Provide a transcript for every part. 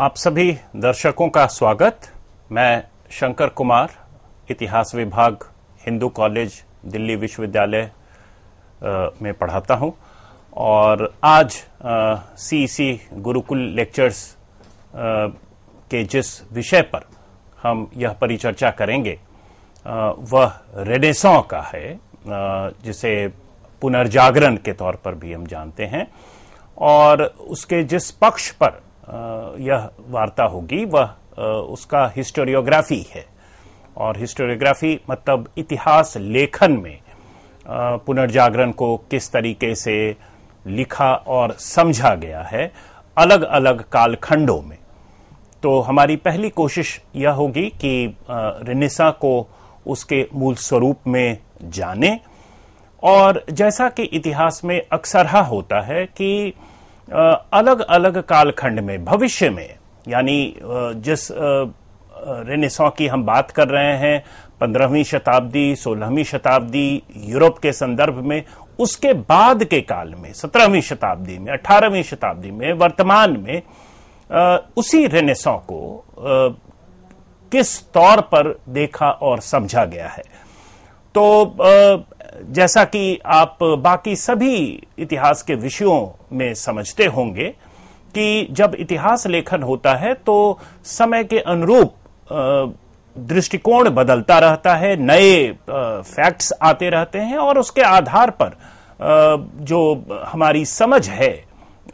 आप सभी दर्शकों का स्वागत मैं शंकर कुमार इतिहास विभाग हिंदू कॉलेज दिल्ली विश्वविद्यालय में पढ़ाता हूं और आज सी सी गुरुकुल लेक्चर्स के जिस विषय पर हम यह परिचर्चा करेंगे वह रेडेसों का है जिसे पुनर्जागरण के तौर पर भी हम जानते हैं और उसके जिस पक्ष पर यह वार्ता होगी वह उसका हिस्टोरियोग्राफी है और हिस्टोरियोग्राफी मतलब इतिहास लेखन में पुनर्जागरण को किस तरीके से लिखा और समझा गया है अलग अलग कालखंडों में तो हमारी पहली कोशिश यह होगी कि रिनेसा को उसके मूल स्वरूप में जाने और जैसा कि इतिहास में अक्सर होता है कि अलग अलग कालखंड में भविष्य में यानी जिस रेनेसों की हम बात कर रहे हैं पंद्रहवीं शताब्दी सोलहवीं शताब्दी यूरोप के संदर्भ में उसके बाद के काल में सत्रहवीं शताब्दी में अठारहवीं शताब्दी में वर्तमान में उसी रेनेसों को किस तौर पर देखा और समझा गया है तो आ, जैसा कि आप बाकी सभी इतिहास के विषयों में समझते होंगे कि जब इतिहास लेखन होता है तो समय के अनुरूप दृष्टिकोण बदलता रहता है नए फैक्ट्स आते रहते हैं और उसके आधार पर जो हमारी समझ है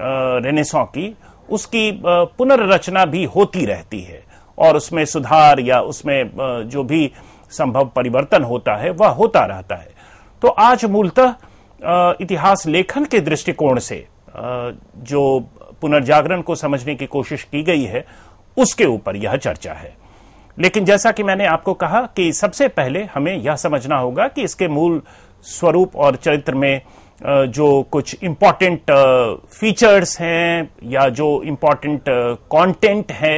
रेनेसों की उसकी पुनर्रचना भी होती रहती है और उसमें सुधार या उसमें जो भी संभव परिवर्तन होता है वह होता रहता है तो आज मूलतः इतिहास लेखन के दृष्टिकोण से जो पुनर्जागरण को समझने की कोशिश की गई है उसके ऊपर यह चर्चा है लेकिन जैसा कि मैंने आपको कहा कि सबसे पहले हमें यह समझना होगा कि इसके मूल स्वरूप और चरित्र में जो कुछ इम्पॉर्टेंट फीचर्स हैं या जो इम्पॉर्टेंट कंटेंट है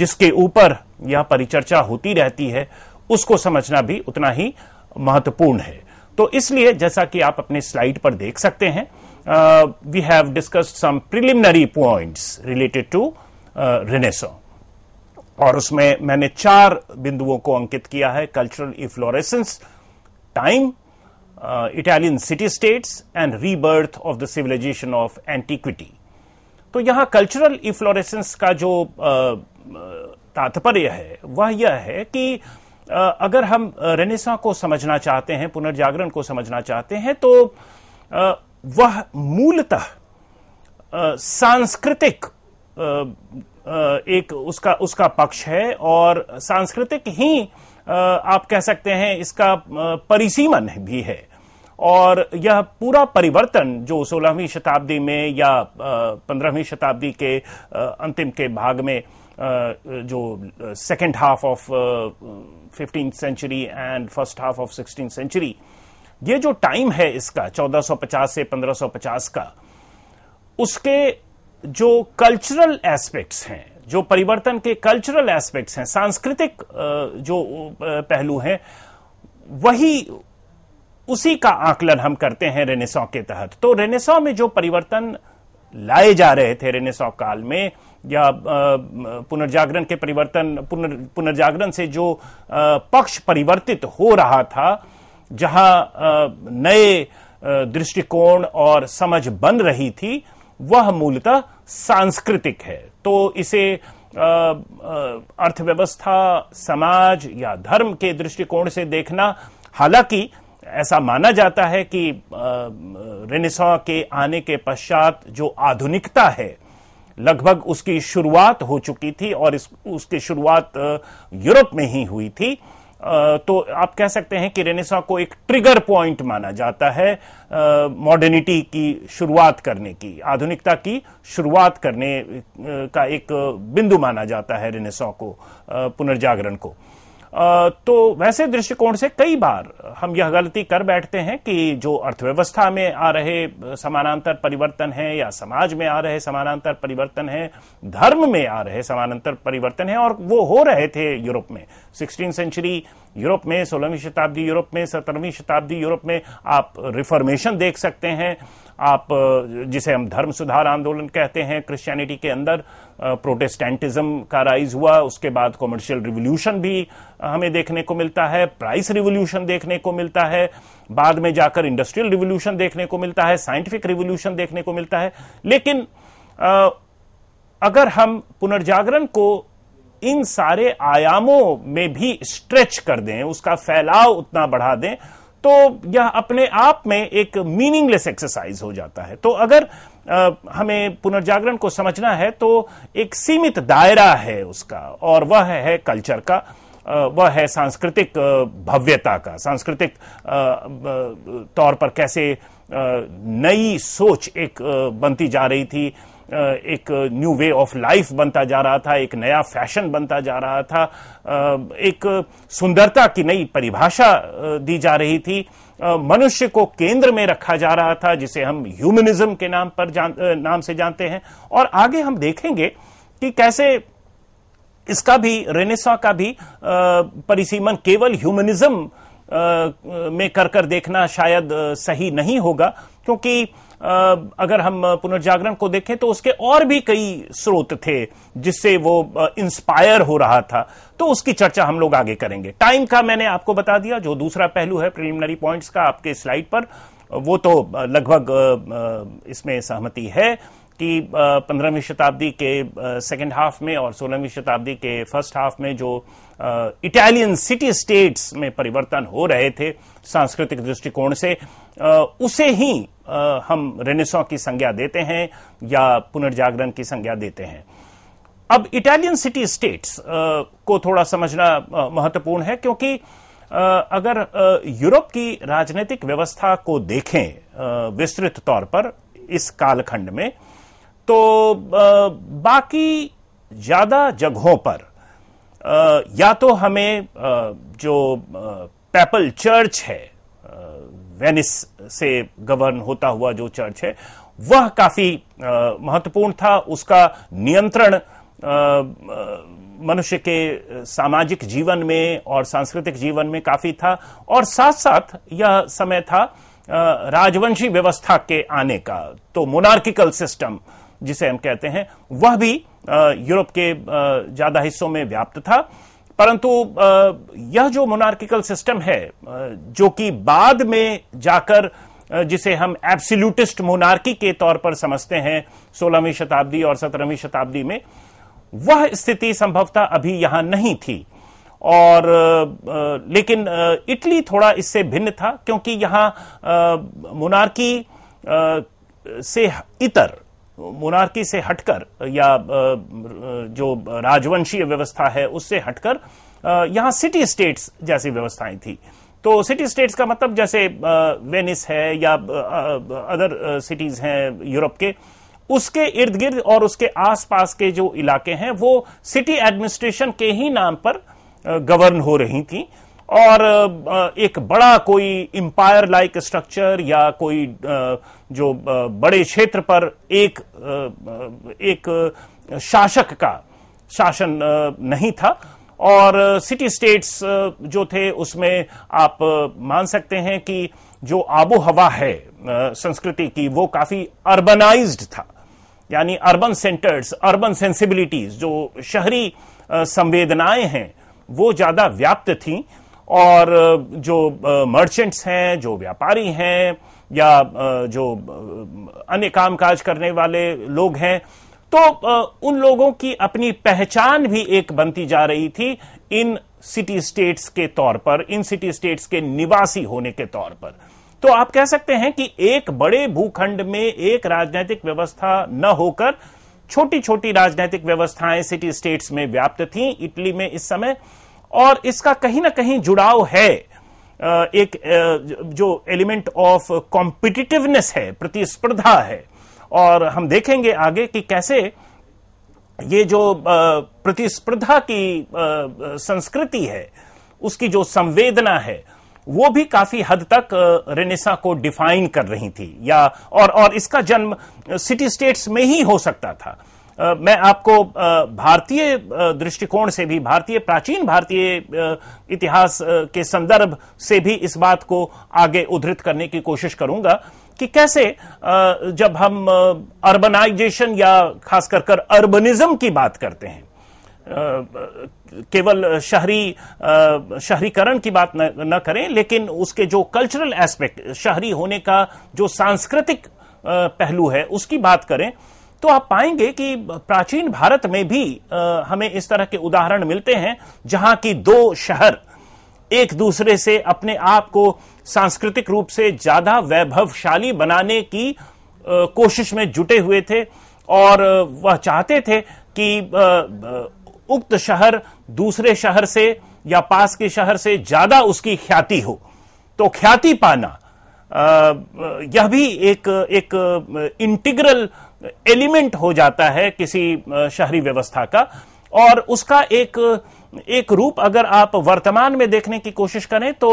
जिसके ऊपर यह परिचर्चा होती रहती है उसको समझना भी उतना ही महत्वपूर्ण है तो इसलिए जैसा कि आप अपने स्लाइड पर देख सकते हैं we have discussed some preliminary points related to renaissance और उसमें मैंने चार बिंदुओं को अंकित किया है cultural efflorescence time Italian city states and rebirth of the civilization of antiquity तो यहां कल्चरल इफ्लोरेसेंस का जो uh, uh, तात्पर्य है वह यह है कि uh, अगर हम रेनेसा को समझना चाहते हैं पुनर्जागरण को समझना चाहते हैं तो वह मूलतः सांस्कृतिक एक उसका उसका पक्ष है और सांस्कृतिक ही आप कह सकते हैं इसका परिसीमन भी है और यह पूरा परिवर्तन जो 16वीं शताब्दी में या 15वीं शताब्दी के अंतिम के भाग में Uh, uh, जो second half of fifteen century and first half of sixteen century ये जो टाइम है इसका 1450 से 1550 का उसके जो कल्चरल एस्पेक्ट्स हैं जो परिवर्तन के कल्चरल एस्पेक्ट्स हैं सांस्कृतिक uh, जो पहलू हैं वही उसी का आकलन हम करते हैं रेनेसॉ के तहत तो रेनेसॉ में जो परिवर्तन लाए जा रहे थे रेनेसॉ काल में या पुनर्जागरण के परिवर्तन पुनर, पुनर्जागरण से जो पक्ष परिवर्तित हो रहा था जहां नए दृष्टिकोण और समझ बन रही थी वह मूलतः सांस्कृतिक है तो इसे अर्थव्यवस्था समाज या धर्म के दृष्टिकोण से देखना हालांकि ऐसा माना जाता है कि रेनेसा के आने के पश्चात जो आधुनिकता है लगभग उसकी शुरुआत हो चुकी थी और इस उसकी शुरुआत यूरोप में ही हुई थी तो आप कह सकते हैं कि रेनेसा को एक ट्रिगर पॉइंट माना जाता है मॉडर्निटी की शुरुआत करने की आधुनिकता की शुरुआत करने का एक बिंदु माना जाता है रेनेसा को पुनर्जागरण को तो वैसे दृष्टिकोण से कई बार हम यह गलती कर बैठते हैं कि जो अर्थव्यवस्था में आ रहे समानांतर परिवर्तन है या समाज में आ रहे समानांतर परिवर्तन है धर्म में आ रहे समानांतर परिवर्तन है और वो हो रहे थे यूरोप में सिक्सटीन सेंचुरी यूरोप में सोलहवीं शताब्दी यूरोप में सत्रहवीं शताब्दी यूरोप में आप रिफॉर्मेशन देख सकते हैं आप जिसे हम धर्म सुधार आंदोलन कहते हैं क्रिश्चियनिटी के अंदर प्रोटेस्टेंटिज्म का राइज हुआ उसके बाद कॉमर्शियल रिवोल्यूशन भी हमें देखने को मिलता है प्राइस रिवोल्यूशन देखने को मिलता है बाद में जाकर इंडस्ट्रियल रिवोल्यूशन देखने को मिलता है साइंटिफिक रिवोल्यूशन देखने को मिलता है लेकिन आ, अगर हम पुनर्जागरण को इन सारे आयामों में भी स्ट्रेच कर दें उसका फैलाव उतना बढ़ा दें तो यह अपने आप में एक मीनिंगलेस एक्सरसाइज हो जाता है तो अगर आ, हमें पुनर्जागरण को समझना है तो एक सीमित दायरा है उसका और वह है, है कल्चर का वह है सांस्कृतिक भव्यता का सांस्कृतिक तौर पर कैसे नई सोच एक बनती जा रही थी एक न्यू वे ऑफ लाइफ बनता जा रहा था एक नया फैशन बनता जा रहा था एक सुंदरता की नई परिभाषा दी जा रही थी मनुष्य को केंद्र में रखा जा रहा था जिसे हम ह्यूमनिज्म के नाम पर जान, नाम से जानते हैं और आगे हम देखेंगे कि कैसे इसका भी रेनेसा का भी परिसीमन केवल ह्यूमनिज्म में कर कर देखना शायद सही नहीं होगा क्योंकि अगर हम पुनर्जागरण को देखें तो उसके और भी कई स्रोत थे जिससे वो इंस्पायर हो रहा था तो उसकी चर्चा हम लोग आगे करेंगे टाइम का मैंने आपको बता दिया जो दूसरा पहलू है प्रिलिमिनरी पॉइंट्स का आपके स्लाइड पर वो तो लगभग इसमें सहमति है कि पंद्रहवीं शताब्दी के सेकेंड हाफ में और सोलहवीं शताब्दी के फर्स्ट हाफ में जो इटालियन सिटी स्टेट्स में परिवर्तन हो रहे थे सांस्कृतिक दृष्टिकोण से उसे ही हम रेनेसॉ की संज्ञा देते हैं या पुनर्जागरण की संज्ञा देते हैं अब इटालियन सिटी स्टेट्स को थोड़ा समझना महत्वपूर्ण है क्योंकि अगर यूरोप की राजनीतिक व्यवस्था को देखें विस्तृत तौर पर इस कालखंड में तो बाकी ज्यादा जगहों पर या तो हमें जो पैपल चर्च है वेनिस से गवर्न होता हुआ जो चर्च है वह काफी महत्वपूर्ण था उसका नियंत्रण मनुष्य के सामाजिक जीवन में और सांस्कृतिक जीवन में काफी था और साथ साथ यह समय था राजवंशी व्यवस्था के आने का तो मोनार्किकल सिस्टम जिसे हम कहते हैं वह भी यूरोप के ज्यादा हिस्सों में व्याप्त था परंतु यह जो मोनार्किकल सिस्टम है जो कि बाद में जाकर जिसे हम एब्सिल्यूटिस्ट मोनार्की के तौर पर समझते हैं सोलहवीं शताब्दी और सत्रहवीं शताब्दी में वह स्थिति संभवतः अभी यहां नहीं थी और लेकिन इटली थोड़ा इससे भिन्न था क्योंकि यहां मोनार्की से इतर मोनार्की से हटकर या जो राजवंशीय व्यवस्था है उससे हटकर यहाँ सिटी स्टेट्स जैसी व्यवस्थाएं थी तो सिटी स्टेट्स का मतलब जैसे वेनिस है या अदर सिटीज हैं यूरोप के उसके इर्द गिर्द और उसके आसपास के जो इलाके हैं वो सिटी एडमिनिस्ट्रेशन के ही नाम पर गवर्न हो रही थी और एक बड़ा कोई एम्पायर लाइक स्ट्रक्चर या कोई जो बड़े क्षेत्र पर एक एक शासक का शासन नहीं था और सिटी स्टेट्स जो थे उसमें आप मान सकते हैं कि जो आबो हवा है संस्कृति की वो काफी अर्बनाइज्ड था यानी अर्बन सेंटर्स अर्बन सेंसिबिलिटीज जो शहरी संवेदनाएं हैं वो ज्यादा व्याप्त थीं और जो मर्चेंट्स हैं जो व्यापारी हैं या जो अन्य कामकाज करने वाले लोग हैं तो उन लोगों की अपनी पहचान भी एक बनती जा रही थी इन सिटी स्टेट्स के तौर पर इन सिटी स्टेट्स के निवासी होने के तौर पर तो आप कह सकते हैं कि एक बड़े भूखंड में एक राजनीतिक व्यवस्था न होकर छोटी छोटी राजनीतिक व्यवस्थाएं सिटी स्टेट्स में व्याप्त थीं इटली में इस समय और इसका कहीं ना कहीं जुड़ाव है एक जो एलिमेंट ऑफ कॉम्पिटिटिवनेस है प्रतिस्पर्धा है और हम देखेंगे आगे कि कैसे ये जो प्रतिस्पर्धा की संस्कृति है उसकी जो संवेदना है वो भी काफी हद तक रेनेसा को डिफाइन कर रही थी या और और इसका जन्म सिटी स्टेट्स में ही हो सकता था मैं आपको भारतीय दृष्टिकोण से भी भारतीय प्राचीन भारतीय इतिहास के संदर्भ से भी इस बात को आगे उद्धृत करने की कोशिश करूंगा कि कैसे जब हम अर्बनाइजेशन या खास कर, कर अर्बनिज्म की बात करते हैं केवल शहरी शहरीकरण की बात न, न करें लेकिन उसके जो कल्चरल एस्पेक्ट शहरी होने का जो सांस्कृतिक पहलू है उसकी बात करें तो आप पाएंगे कि प्राचीन भारत में भी आ, हमें इस तरह के उदाहरण मिलते हैं जहां की दो शहर एक दूसरे से अपने आप को सांस्कृतिक रूप से ज्यादा वैभवशाली बनाने की आ, कोशिश में जुटे हुए थे और वह चाहते थे कि आ, उक्त शहर दूसरे शहर से या पास के शहर से ज्यादा उसकी ख्याति हो तो ख्याति पाना यह भी एक एक इंटीग्रल एलिमेंट हो जाता है किसी शहरी व्यवस्था का और उसका एक एक रूप अगर आप वर्तमान में देखने की कोशिश करें तो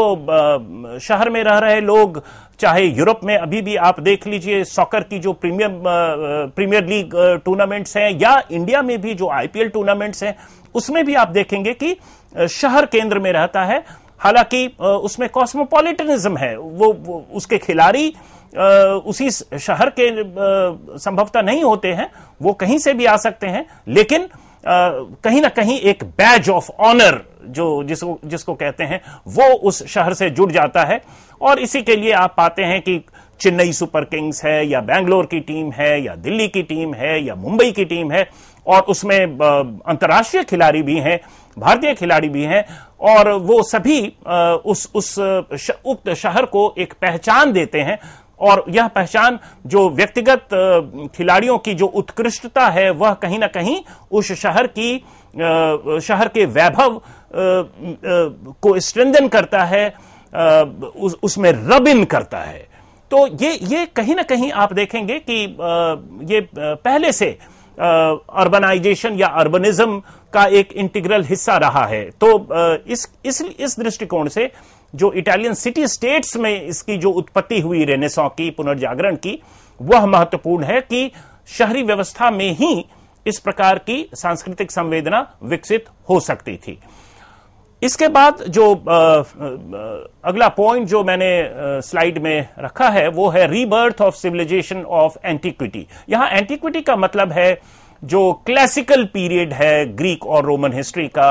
शहर में रह रहे लोग चाहे यूरोप में अभी भी आप देख लीजिए सॉकर की जो प्रीमियम प्रीमियर लीग टूर्नामेंट्स हैं या इंडिया में भी जो आईपीएल टूर्नामेंट्स हैं उसमें भी आप देखेंगे कि शहर केंद्र में रहता है हालांकि उसमें कॉस्मोपॉलिटनिज्म है वो, वो उसके खिलाड़ी उसी शहर के संभवतः नहीं होते हैं वो कहीं से भी आ सकते हैं लेकिन कहीं ना कहीं एक बैज ऑफ ऑनर जो जिसको जिसको कहते हैं वो उस शहर से जुड़ जाता है और इसी के लिए आप पाते हैं कि चेन्नई सुपर किंग्स है या बैंगलोर की टीम है या दिल्ली की टीम है या मुंबई की टीम है और उसमें अंतर्राष्ट्रीय खिलाड़ी भी हैं भारतीय खिलाड़ी भी हैं और वो सभी उस उस उक्त शहर को एक पहचान देते हैं और यह पहचान जो व्यक्तिगत खिलाड़ियों की जो उत्कृष्टता है वह कहीं ना कहीं उस शहर की शहर के वैभव को स्ट्रेंदन करता है उस, उसमें रबिन करता है तो ये ये कहीं ना कहीं आप देखेंगे कि ये पहले से अर्बनाइजेशन या अर्बनिज्म का एक इंटीग्रल हिस्सा रहा है तो इस इस इस दृष्टिकोण से जो इटालियन सिटी स्टेट्स में इसकी जो उत्पत्ति हुई रेनेसों की पुनर्जागरण की वह महत्वपूर्ण है कि शहरी व्यवस्था में ही इस प्रकार की सांस्कृतिक संवेदना विकसित हो सकती थी इसके बाद जो अगला पॉइंट जो मैंने स्लाइड में रखा है वो है rebirth of civilization of antiquity यहां एंटीक्विटी का मतलब है जो क्लासिकल पीरियड है ग्रीक और रोमन हिस्ट्री का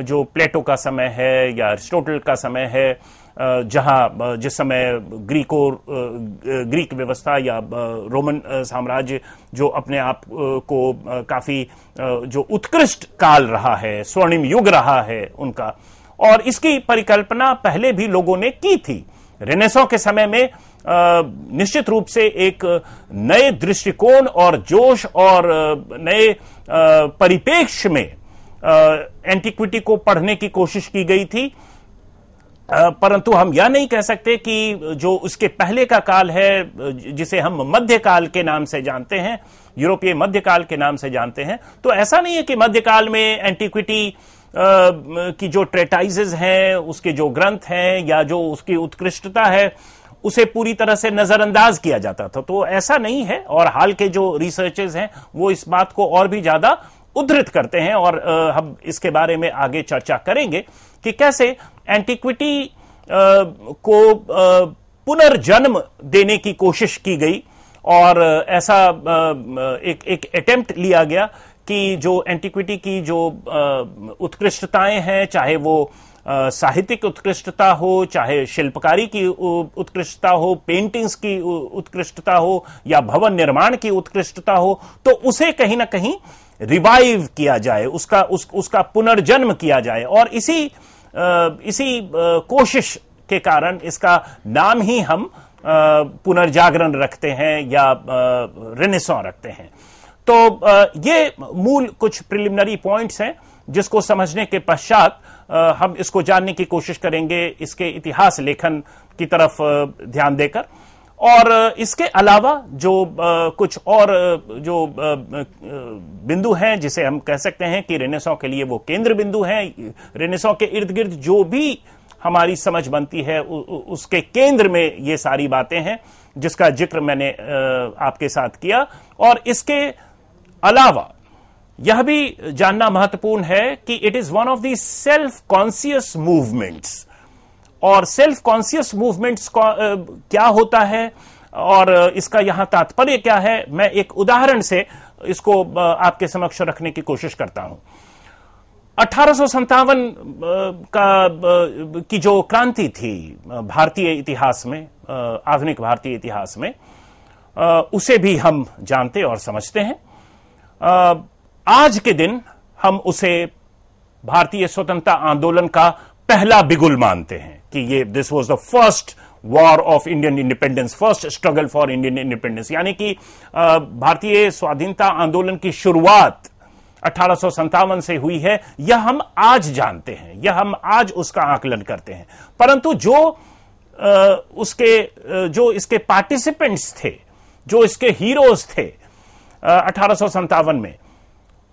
जो प्लेटो का समय है या अरिस्टोटल का समय है जहां जिस समय ग्रीको ग्रीक व्यवस्था या रोमन साम्राज्य जो अपने आप को काफी जो उत्कृष्ट काल रहा है स्वर्णिम युग रहा है उनका और इसकी परिकल्पना पहले भी लोगों ने की थी रेनेसो के समय में निश्चित रूप से एक नए दृष्टिकोण और जोश और नए परिपेक्ष में एंटीक्विटी को पढ़ने की कोशिश की गई थी परंतु हम यह नहीं कह सकते कि जो उसके पहले का काल है जिसे हम मध्यकाल के नाम से जानते हैं यूरोपीय मध्यकाल के नाम से जानते हैं तो ऐसा नहीं है कि मध्यकाल में एंटीक्विटी की जो ट्रेटाइजेज हैं उसके जो ग्रंथ हैं या जो उसकी उत्कृष्टता है उसे पूरी तरह से नजरअंदाज किया जाता था तो ऐसा नहीं है और हाल के जो रिसर्चेज हैं वो इस बात को और भी ज्यादा उद्धृत करते हैं और हम इसके बारे में आगे चर्चा करेंगे कि कैसे एंटीक्विटी को पुनर्जन्म देने की कोशिश की गई और ऐसा एक एक अटेम्प्ट लिया गया कि जो एंटीक्विटी की जो उत्कृष्टताएं हैं चाहे वो साहित्यिक उत्कृष्टता हो चाहे शिल्पकारी की उत्कृष्टता हो पेंटिंग्स की उत्कृष्टता हो या भवन निर्माण की उत्कृष्टता हो तो उसे कहीं ना कहीं रिवाइव किया जाए उसका उस, उसका पुनर्जन्म किया जाए और इसी इसी कोशिश के कारण इसका नाम ही हम पुनर्जागरण रखते हैं या रेनेसॉ रखते हैं तो ये मूल कुछ प्रिलिमिनरी पॉइंट्स हैं जिसको समझने के पश्चात हम इसको जानने की कोशिश करेंगे इसके इतिहास लेखन की तरफ ध्यान देकर और इसके अलावा जो कुछ और जो बिंदु हैं जिसे हम कह सकते हैं कि रेनेसों के लिए वो केंद्र बिंदु हैं रेनेसों के इर्द गिर्द जो भी हमारी समझ बनती है उसके केंद्र में ये सारी बातें हैं जिसका जिक्र मैंने आपके साथ किया और इसके अलावा यह भी जानना महत्वपूर्ण है कि it is one of the self conscious movements और सेल्फ कॉन्सियस मूवमेंट्स क्या होता है और इसका यहां तात्पर्य क्या है मैं एक उदाहरण से इसको आपके समक्ष रखने की कोशिश करता हूं अठारह का की जो क्रांति थी भारतीय इतिहास में आधुनिक भारतीय इतिहास में उसे भी हम जानते और समझते हैं आज के दिन हम उसे भारतीय स्वतंत्रता आंदोलन का पहला बिगुल मानते हैं कि ये this was the first war of Indian independence first struggle for Indian independence यानी कि भारतीय स्वाधीनता आंदोलन की शुरुआत अठारह से हुई है यह हम आज जानते हैं यह हम आज उसका आकलन करते हैं परंतु जो आ, उसके जो इसके पार्टिसिपेंट्स थे जो इसके हीरोज थे अठारह में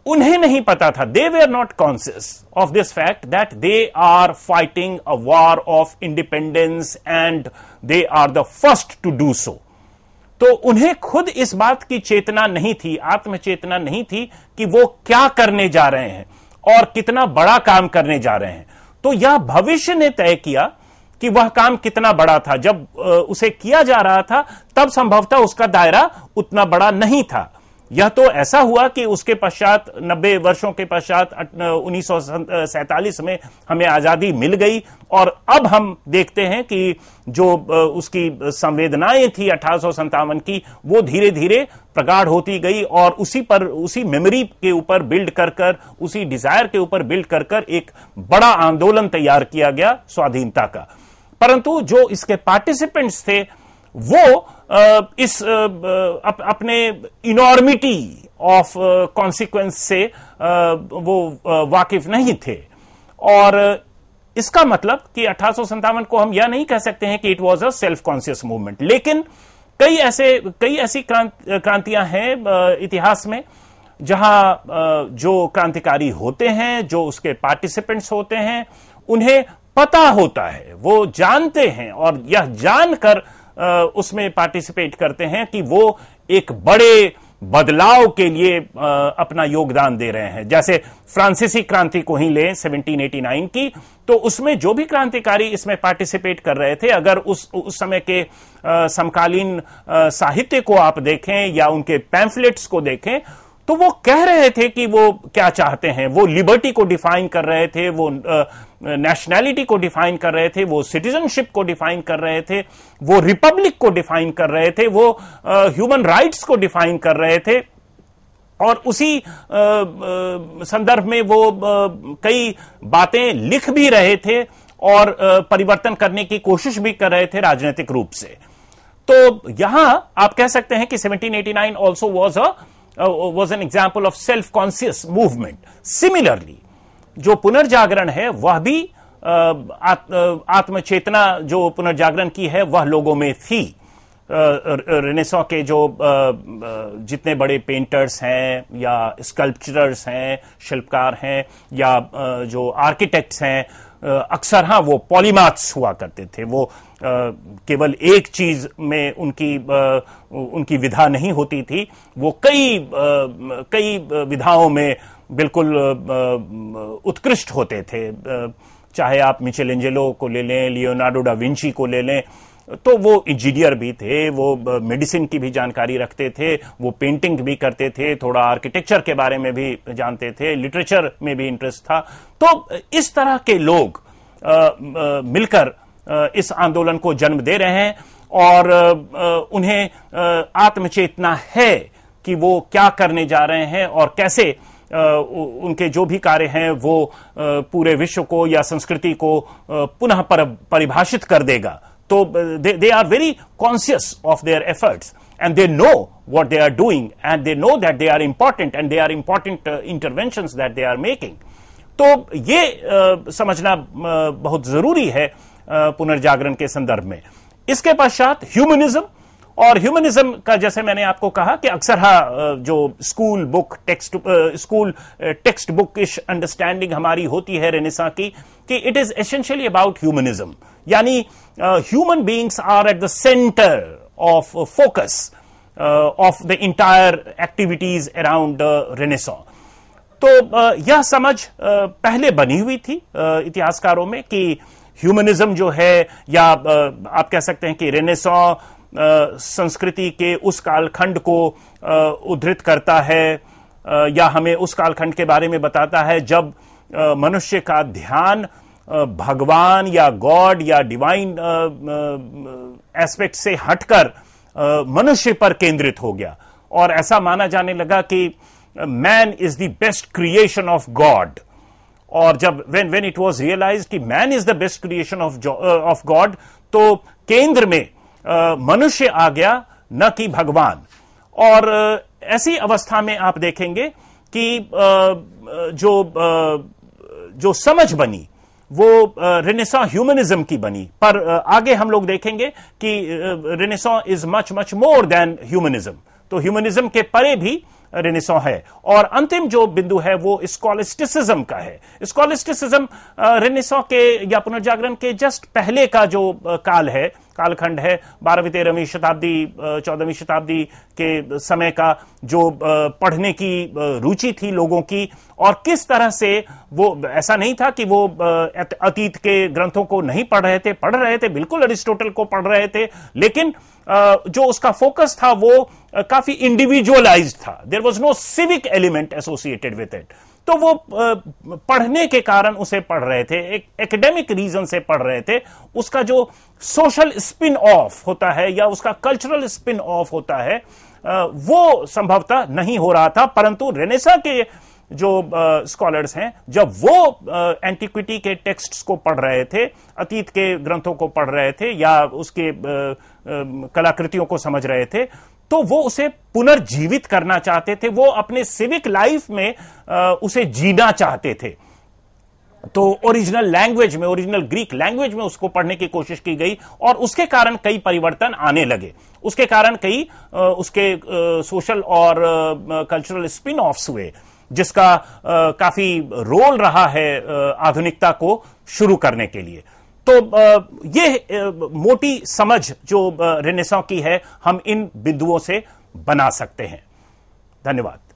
उन्हें नहीं पता था दे वे are not conscious of this fact that they are fighting a war of independence and they are the first to do so तो उन्हें खुद इस बात की चेतना नहीं थी आत्मचेतना नहीं थी कि वो क्या करने जा रहे हैं और कितना बड़ा काम करने जा रहे हैं तो यह भविष्य ने तय किया कि वह काम कितना बड़ा था जब उसे किया जा रहा था तब संभवतः उसका दायरा उतना बड़ा नहीं था यह तो ऐसा हुआ कि उसके पश्चात 90 वर्षों के पश्चात उन्नीस में हमें आज़ादी मिल गई और अब हम देखते हैं कि जो उसकी संवेदनाएं थी अठारह की वो धीरे धीरे प्रगाढ़ होती गई और उसी पर उसी मेमोरी के ऊपर बिल्ड कर कर उसी डिजायर के ऊपर बिल्ड कर कर एक बड़ा आंदोलन तैयार किया गया स्वाधीनता का परंतु जो इसके पार्टिसिपेंट्स थे वो इस अप, अपने इनॉर्मिटी ऑफ कॉन्सिक्वेंस से वो वाकिफ नहीं थे और इसका मतलब कि अठारह को हम यह नहीं कह सकते हैं कि it was a self conscious movement लेकिन कई ऐसे कई ऐसी क्रांत क्रांतियां हैं इतिहास में जहां जो क्रांतिकारी होते हैं जो उसके पार्टिसिपेंट्स होते हैं उन्हें पता होता है वो जानते हैं और यह जानकर उसमें पार्टिसिपेट करते हैं कि वो एक बड़े बदलाव के लिए अपना योगदान दे रहे हैं जैसे फ्रांसीसी क्रांति को ही लें 1789 की तो उसमें जो भी क्रांतिकारी इसमें पार्टिसिपेट कर रहे थे अगर उस उस समय के समकालीन साहित्य को आप देखें या उनके पैम्फलेट्स को देखें तो वो कह रहे थे कि वो क्या चाहते हैं वो लिबर्टी को डिफाइन कर रहे थे वो नेशनैलिटी को डिफाइन कर रहे थे वो सिटीजनशिप को डिफाइन कर रहे थे वो रिपब्लिक को डिफाइन कर रहे थे वो ह्यूमन राइट्स को डिफाइन कर रहे थे और उसी संदर्भ में वो कई बातें लिख भी रहे थे और परिवर्तन करने की कोशिश भी कर रहे थे राजनीतिक रूप से तो यहां आप कह सकते हैं कि 1789 also was a uh, was an example of self conscious movement. Similarly, जो पुनर्जागरण है वह भी uh, uh, आत्मचेतना जो पुनर्जागरण की है वह लोगों में थी uh, रेनेसा के जो जितने बड़े पेंटर्स हैं या स्कल्पचरर्स हैं शिल्पकार हैं या जो आर्किटेक्ट्स हैं अक्सर हाँ वो पॉलीमाथ्स हुआ करते थे वो केवल एक चीज में उनकी उनकी विधा नहीं होती थी वो कई कई विधाओं में बिल्कुल उत्कृष्ट होते थे चाहे आप एंजेलो को ले लें लियोनार्डो डा विंची को ले लें तो वो इंजीनियर भी थे वो मेडिसिन की भी जानकारी रखते थे वो पेंटिंग भी करते थे थोड़ा आर्किटेक्चर के बारे में भी जानते थे लिटरेचर में भी इंटरेस्ट था तो इस तरह के लोग आ, आ, मिलकर आ, इस आंदोलन को जन्म दे रहे हैं और उन्हें आत्मचेतना है कि वो क्या करने जा रहे हैं और कैसे उनके जो भी कार्य हैं वो पूरे विश्व को या संस्कृति को पुनः परिभाषित कर देगा तो they are very conscious of their efforts and they know what they are doing and they know that they are important and they are important intervention that they are making तो ये uh, समझना uh, बहुत जरूरी है uh, पुनर्जागरण के संदर्भ में इसके पश्चात ह्यूमनिज्म और ह्यूमनिज्म का जैसे मैंने आपको कहा कि अक्सर हाँ uh, जो school book text school text book understanding हमारी होती है रेनेसा की कि it is essentially about humanism यानी human beings are at the centre of focus of the entire activities around renaissance तो uh, यह समझ uh, पहले बनी हुई थी uh, इतिहासकारों में कि ह्यूमनिज्म जो है या uh, आप कह सकते हैं कि रेनेसॉ uh, संस्कृति के उस कालखंड को uh, उद्धृत करता है या हमें उस कालखंड के बारे में बताता है जब मनुष्य का ध्यान भगवान या गॉड या डिवाइन एस्पेक्ट से हटकर मनुष्य पर केंद्रित हो गया और ऐसा माना जाने लगा कि man is the best creation of God और जब when when it was realise कि man is the best creation of of God तो केंद्र में मनुष्य आ गया न कि भगवान और ऐसी अवस्था में आप देखेंगे कि जो जो समझ बनी वो रेनेसा ह्यूमनिज्म की बनी पर आगे हम लोग देखेंगे कि renaissance is much much more than humanism तो ह्यूमनिज्म के परे भी रेनेसों है और अंतिम जो बिंदु है वो स्कॉलिस्टिसिज्म का है स्कॉलिस्टिसिज्म रेनेसों के या पुनर्जागरण के जस्ट पहले का जो काल है कालखंड है बारहवीं तेरहवीं शताब्दी चौदहवीं शताब्दी के समय का जो पढ़ने की रुचि थी लोगों की और किस तरह से वो ऐसा नहीं था कि वो अतीत के ग्रंथों को नहीं पढ़ रहे थे पढ़ रहे थे बिल्कुल अरिस्टोटल को पढ़ रहे थे लेकिन जो उसका फोकस था वो काफी इंडिविजुअलाइज था there was no civic element associated with it तो वो पढ़ने के कारण उसे पढ़ रहे थे एक एकेडमिक रीजन से पढ़ रहे थे उसका जो सोशल स्पिन ऑफ होता है या उसका कल्चरल स्पिन ऑफ होता है वो संभवतः नहीं हो रहा था परंतु रेनेसा के जो स्कॉलर्स हैं जब वो एंटिक्विटी के टेक्स्ट्स को पढ़ रहे थे अतीत के ग्रंथों को पढ़ रहे थे या उसके आ, कलाकृतियों को समझ रहे थे तो वो उसे पुनर्जीवित करना चाहते थे वो अपने सिविक लाइफ में उसे जीना चाहते थे तो ओरिजिनल लैंग्वेज में ओरिजिनल ग्रीक लैंग्वेज में उसको पढ़ने की कोशिश की गई और उसके कारण कई परिवर्तन आने लगे उसके कारण कई उसके सोशल और कल्चरल स्पिन ऑफ्स हुए जिसका काफी रोल रहा है आधुनिकता को शुरू करने के लिए तो ये मोटी समझ जो रेनेसा की है हम इन बिंदुओं से बना सकते हैं धन्यवाद